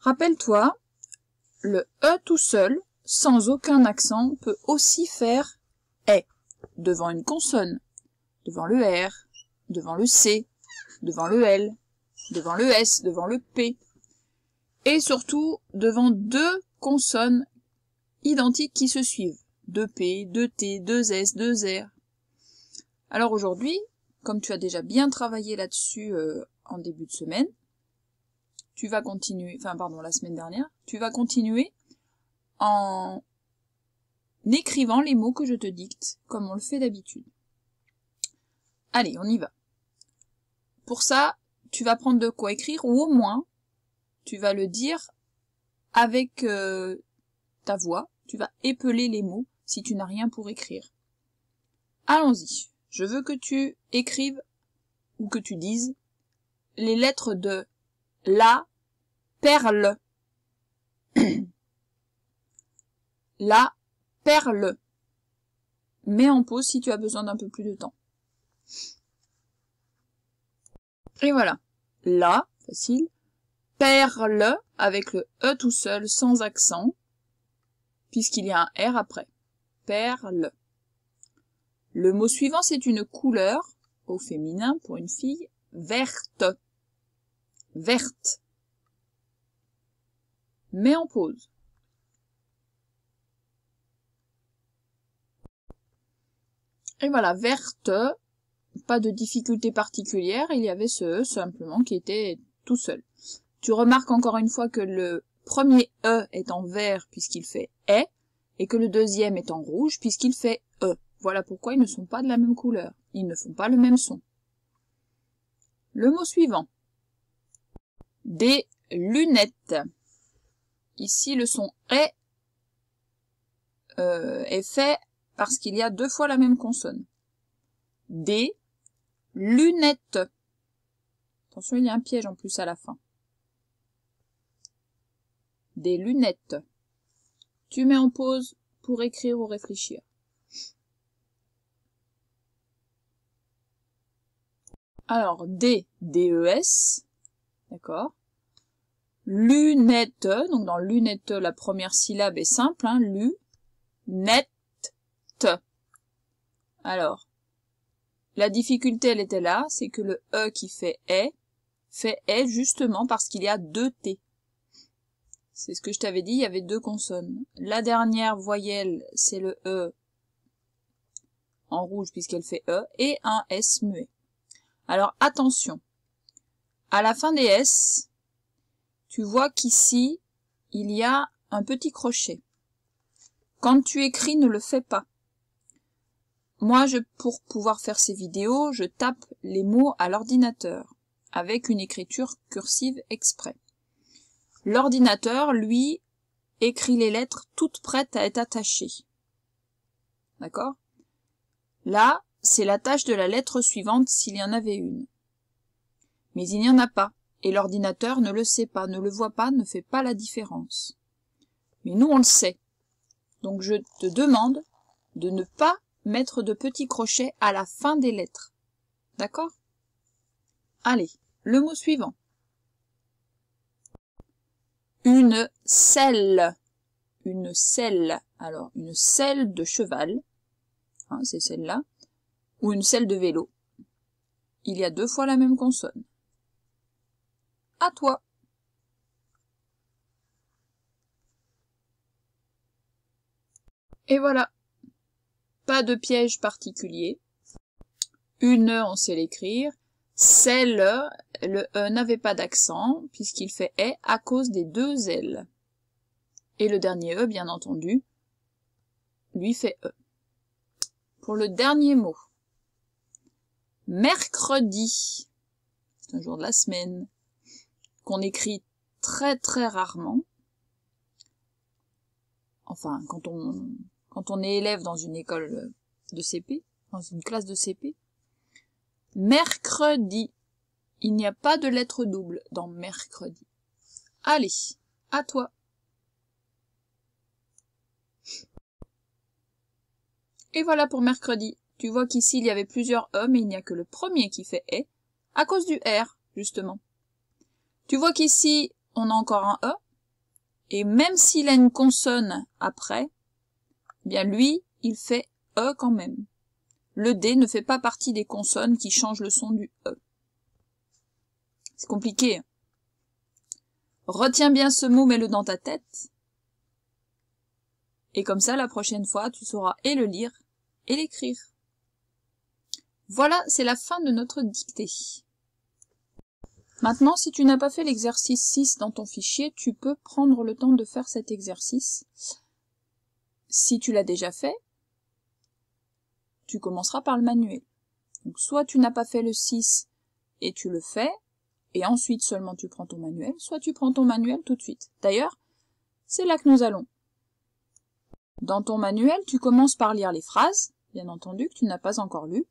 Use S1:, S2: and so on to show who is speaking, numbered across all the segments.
S1: Rappelle-toi, le E tout seul, sans aucun accent, peut aussi faire E devant une consonne, devant le R, devant le C, devant le L, devant le S, devant le P, et surtout devant deux consonnes identiques qui se suivent, 2P, 2T, 2S, 2R. Alors aujourd'hui, comme tu as déjà bien travaillé là-dessus euh, en début de semaine, tu vas continuer, enfin pardon, la semaine dernière, tu vas continuer en écrivant les mots que je te dicte, comme on le fait d'habitude. Allez, on y va. Pour ça, tu vas prendre de quoi écrire, ou au moins, tu vas le dire avec euh, ta voix, tu vas épeler les mots si tu n'as rien pour écrire. Allons-y. Je veux que tu écrives, ou que tu dises, les lettres de la perle. La perle. Mets en pause si tu as besoin d'un peu plus de temps. Et voilà. La, facile. Perle, avec le E tout seul, sans accent, puisqu'il y a un R après. Perle. Le mot suivant, c'est une couleur, au féminin, pour une fille, verte. Verte. Mets en pause. Et voilà, verte, pas de difficulté particulière, il y avait ce E simplement qui était tout seul. Tu remarques encore une fois que le premier E est en vert puisqu'il fait E, et que le deuxième est en rouge puisqu'il fait E. Voilà pourquoi ils ne sont pas de la même couleur, ils ne font pas le même son. Le mot suivant. Des lunettes. Ici, le son est euh, est fait parce qu'il y a deux fois la même consonne. Des lunettes. Attention, il y a un piège en plus à la fin. Des lunettes. Tu mets en pause pour écrire ou réfléchir. Alors, D, DES, e d'accord lunette. Donc dans lunette, la première syllabe est simple, hein, lu, net, Alors, la difficulté, elle était là, c'est que le E qui fait E, fait E justement parce qu'il y a deux T. C'est ce que je t'avais dit, il y avait deux consonnes. La dernière voyelle, c'est le E en rouge puisqu'elle fait E, et un S muet. Alors attention, à la fin des S, tu vois qu'ici il y a un petit crochet quand tu écris ne le fais pas moi pour pouvoir faire ces vidéos je tape les mots à l'ordinateur avec une écriture cursive exprès l'ordinateur lui écrit les lettres toutes prêtes à être attachées d'accord là c'est l'attache de la lettre suivante s'il y en avait une mais il n'y en a pas et l'ordinateur ne le sait pas, ne le voit pas, ne fait pas la différence. Mais nous, on le sait. Donc je te demande de ne pas mettre de petits crochets à la fin des lettres. D'accord Allez, le mot suivant. Une selle. Une selle. Alors, une selle de cheval. Hein, c'est celle-là. Ou une selle de vélo. Il y a deux fois la même consonne. À toi. Et voilà. Pas de piège particulier. Une on sait l'écrire. celle, le, E n'avait pas d'accent, puisqu'il fait E à cause des deux L. Et le dernier E, bien entendu, lui fait E. Pour le dernier mot, mercredi, c'est un jour de la semaine, qu'on écrit très très rarement. Enfin, quand on, quand on est élève dans une école de CP, dans une classe de CP. Mercredi. Il n'y a pas de lettre double dans mercredi. Allez, à toi. Et voilà pour mercredi. Tu vois qu'ici il y avait plusieurs E mais il n'y a que le premier qui fait E, à cause du R, justement. Tu vois qu'ici, on a encore un E. Et même s'il a une consonne après, eh bien lui, il fait E quand même. Le D ne fait pas partie des consonnes qui changent le son du E. C'est compliqué. Hein. Retiens bien ce mot, mets-le dans ta tête. Et comme ça, la prochaine fois, tu sauras et le lire et l'écrire. Voilà, c'est la fin de notre dictée maintenant si tu n'as pas fait l'exercice 6 dans ton fichier tu peux prendre le temps de faire cet exercice si tu l'as déjà fait tu commenceras par le manuel donc soit tu n'as pas fait le 6 et tu le fais et ensuite seulement tu prends ton manuel soit tu prends ton manuel tout de suite d'ailleurs c'est là que nous allons dans ton manuel tu commences par lire les phrases bien entendu que tu n'as pas encore lues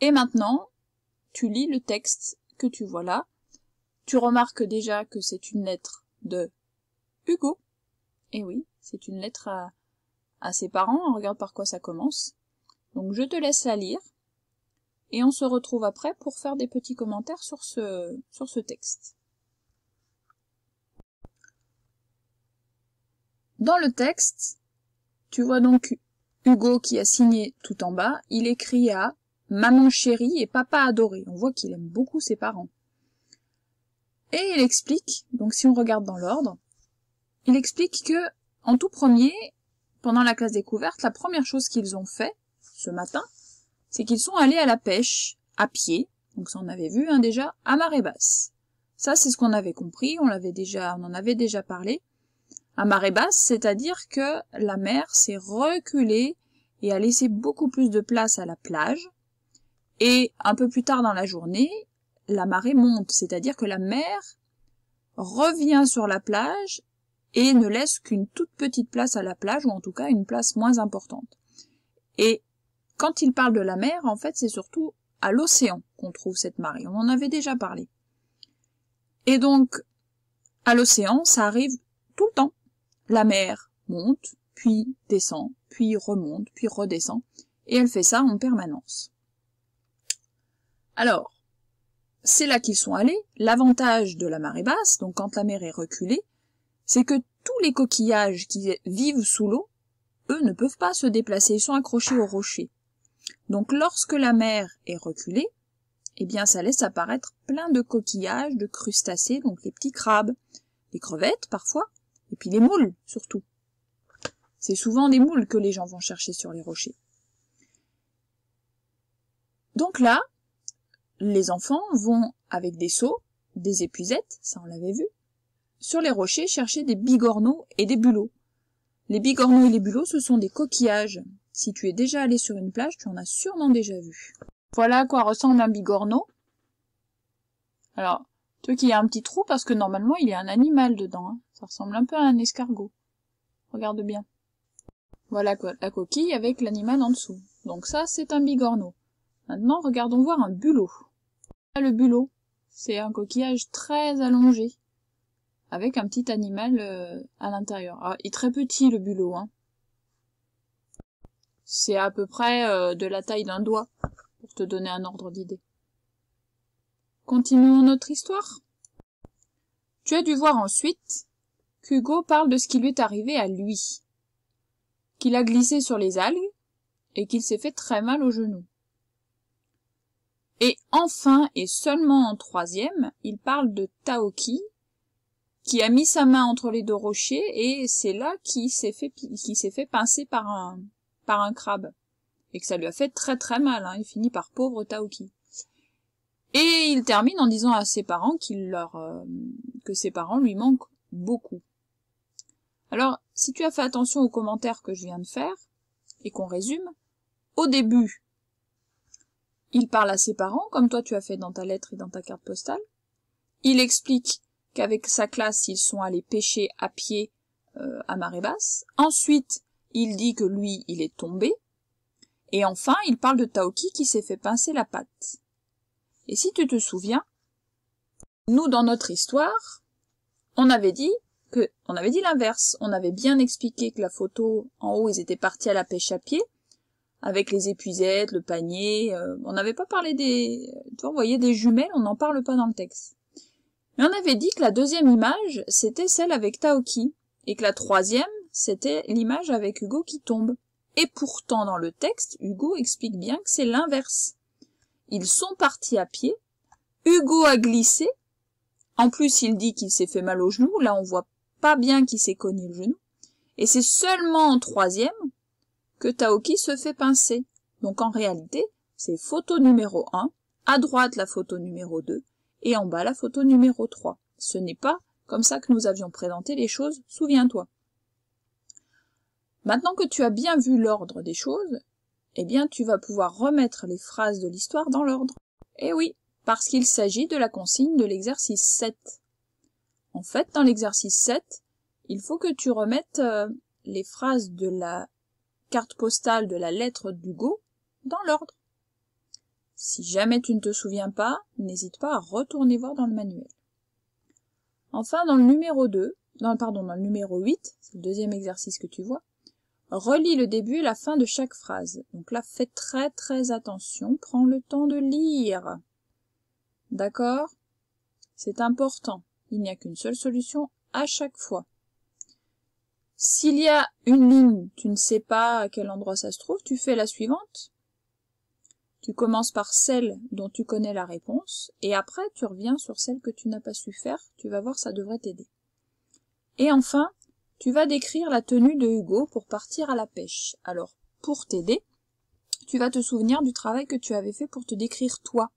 S1: et maintenant tu lis le texte que tu vois là tu remarques déjà que c'est une lettre de hugo et eh oui c'est une lettre à à ses parents regarde par quoi ça commence donc je te laisse la lire et on se retrouve après pour faire des petits commentaires sur ce, sur ce texte. Dans le texte, tu vois donc Hugo qui a signé tout en bas, il écrit à maman chérie et papa adoré. On voit qu'il aime beaucoup ses parents. Et il explique, donc si on regarde dans l'ordre, il explique que, en tout premier, pendant la classe découverte, la première chose qu'ils ont fait, ce matin, c'est qu'ils sont allés à la pêche, à pied, donc ça on avait vu hein, déjà, à marée basse. Ça c'est ce qu'on avait compris, on l'avait déjà, on en avait déjà parlé. À marée basse, c'est-à-dire que la mer s'est reculée et a laissé beaucoup plus de place à la plage, et un peu plus tard dans la journée, la marée monte, c'est-à-dire que la mer revient sur la plage et ne laisse qu'une toute petite place à la plage, ou en tout cas une place moins importante. Et quand il parle de la mer, en fait, c'est surtout à l'océan qu'on trouve cette marée. On en avait déjà parlé. Et donc, à l'océan, ça arrive tout le temps. La mer monte, puis descend, puis remonte, puis redescend, et elle fait ça en permanence. Alors, c'est là qu'ils sont allés. L'avantage de la marée basse, donc quand la mer est reculée, c'est que tous les coquillages qui vivent sous l'eau, eux ne peuvent pas se déplacer, ils sont accrochés aux rochers. Donc lorsque la mer est reculée, eh bien ça laisse apparaître plein de coquillages, de crustacés, donc les petits crabes, les crevettes parfois, et puis les moules surtout. C'est souvent des moules que les gens vont chercher sur les rochers. Donc là, les enfants vont avec des seaux des épuisettes ça on l'avait vu sur les rochers chercher des bigorneaux et des bulots les bigorneaux et les bulots ce sont des coquillages si tu es déjà allé sur une plage tu en as sûrement déjà vu voilà à quoi ressemble un bigorneau alors tu qui qu'il y a un petit trou parce que normalement il y a un animal dedans hein. ça ressemble un peu à un escargot regarde bien voilà la coquille avec l'animal en dessous donc ça c'est un bigorneau maintenant regardons voir un bulot ah, le bulot c'est un coquillage très allongé avec un petit animal euh, à l'intérieur ah, il est très petit le bulot hein. c'est à peu près euh, de la taille d'un doigt pour te donner un ordre d'idée continuons notre histoire tu as dû voir ensuite qu'Hugo parle de ce qui lui est arrivé à lui qu'il a glissé sur les algues et qu'il s'est fait très mal au genou et enfin, et seulement en troisième, il parle de Taoki, qui a mis sa main entre les deux rochers, et c'est là qu'il s'est fait, qui s'est fait pincer par un, par un crabe. Et que ça lui a fait très très mal, hein. il finit par pauvre Taoki. Et il termine en disant à ses parents qu'il leur, euh, que ses parents lui manquent beaucoup. Alors, si tu as fait attention aux commentaires que je viens de faire, et qu'on résume, au début, il parle à ses parents comme toi tu as fait dans ta lettre et dans ta carte postale il explique qu'avec sa classe ils sont allés pêcher à pied euh, à marée basse ensuite il dit que lui il est tombé et enfin il parle de taoki qui s'est fait pincer la patte et si tu te souviens nous dans notre histoire on avait dit que on avait dit l'inverse on avait bien expliqué que la photo en haut ils étaient partis à la pêche à pied avec les épuisettes, le panier. Euh, on n'avait pas parlé des... Tu vous voyez, des jumelles, on n'en parle pas dans le texte. Mais on avait dit que la deuxième image, c'était celle avec Taoki, et que la troisième, c'était l'image avec Hugo qui tombe. Et pourtant, dans le texte, Hugo explique bien que c'est l'inverse. Ils sont partis à pied, Hugo a glissé, en plus il dit qu'il s'est fait mal au genou, là on voit pas bien qu'il s'est cogné le genou, et c'est seulement en troisième que taoki se fait pincer. Donc en réalité, c'est photo numéro 1, à droite la photo numéro 2 et en bas la photo numéro 3. Ce n'est pas comme ça que nous avions présenté les choses, souviens-toi. Maintenant que tu as bien vu l'ordre des choses, eh bien tu vas pouvoir remettre les phrases de l'histoire dans l'ordre. Eh oui, parce qu'il s'agit de la consigne de l'exercice 7. En fait, dans l'exercice 7, il faut que tu remettes euh, les phrases de la carte postale de la lettre d'hugo dans l'ordre si jamais tu ne te souviens pas n'hésite pas à retourner voir dans le manuel enfin dans le numéro pardon, dans le numéro 8, c'est le deuxième exercice que tu vois relis le début et la fin de chaque phrase donc là fais très très attention prends le temps de lire d'accord c'est important il n'y a qu'une seule solution à chaque fois s'il y a une ligne tu ne sais pas à quel endroit ça se trouve tu fais la suivante tu commences par celle dont tu connais la réponse et après tu reviens sur celle que tu n'as pas su faire tu vas voir ça devrait t'aider et enfin tu vas décrire la tenue de hugo pour partir à la pêche alors pour t'aider tu vas te souvenir du travail que tu avais fait pour te décrire toi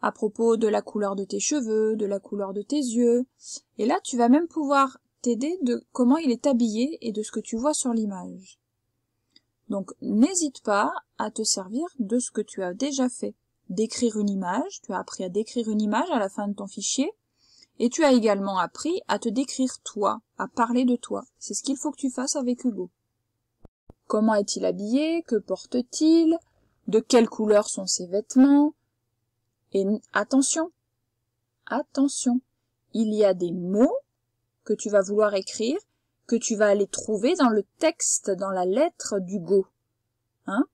S1: à propos de la couleur de tes cheveux, de la couleur de tes yeux. Et là, tu vas même pouvoir t'aider de comment il est habillé et de ce que tu vois sur l'image. Donc n'hésite pas à te servir de ce que tu as déjà fait. D'écrire une image, tu as appris à décrire une image à la fin de ton fichier, et tu as également appris à te décrire toi, à parler de toi. C'est ce qu'il faut que tu fasses avec Hugo. Comment est-il habillé Que porte-t-il De quelle couleur sont ses vêtements Et attention, attention, il y a des mots que tu vas vouloir écrire que tu vas aller trouver dans le texte dans la lettre go hein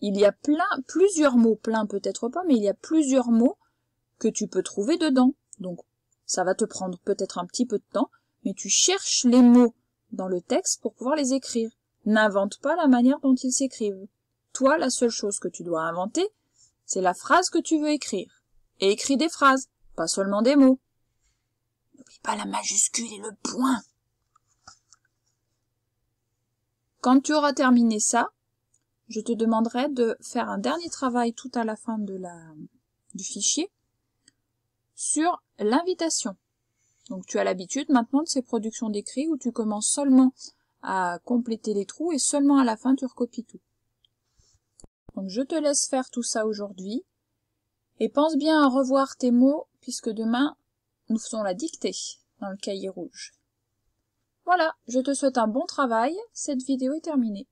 S1: il y a plein plusieurs mots plein peut-être pas mais il y a plusieurs mots que tu peux trouver dedans donc ça va te prendre peut-être un petit peu de temps mais tu cherches les mots dans le texte pour pouvoir les écrire n'invente pas la manière dont ils s'écrivent toi la seule chose que tu dois inventer c'est la phrase que tu veux écrire et écris des phrases pas seulement des mots pas la majuscule et le point quand tu auras terminé ça je te demanderai de faire un dernier travail tout à la fin de la du fichier sur l'invitation donc tu as l'habitude maintenant de ces productions d'écrits où tu commences seulement à compléter les trous et seulement à la fin tu recopies tout. Donc je te laisse faire tout ça aujourd'hui et pense bien à revoir tes mots puisque demain nous faisons la dictée dans le cahier rouge. Voilà, je te souhaite un bon travail, cette vidéo est terminée.